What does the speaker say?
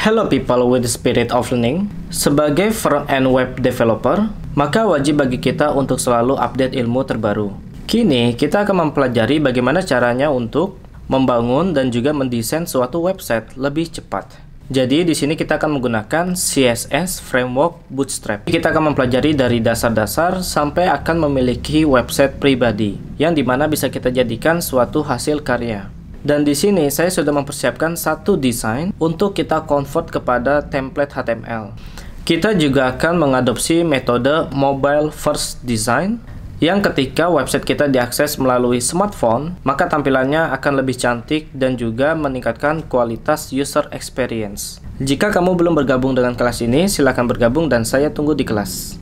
Hello people with the spirit of learning. Sebagai front-end web developer, maka wajib bagi kita untuk selalu update ilmu terbaru. Kini, kita akan mempelajari bagaimana caranya untuk membangun dan juga mendesain suatu website lebih cepat. Jadi di sini kita akan menggunakan CSS framework Bootstrap. Kita akan mempelajari dari dasar-dasar sampai akan memiliki website pribadi yang dimana bisa kita jadikan suatu hasil karya. Dan di sini saya sudah mempersiapkan satu desain untuk kita convert kepada template HTML. Kita juga akan mengadopsi metode mobile first design yang ketika website kita diakses melalui smartphone, maka tampilannya akan lebih cantik dan juga meningkatkan kualitas user experience. Jika kamu belum bergabung dengan kelas ini, silakan bergabung dan saya tunggu di kelas.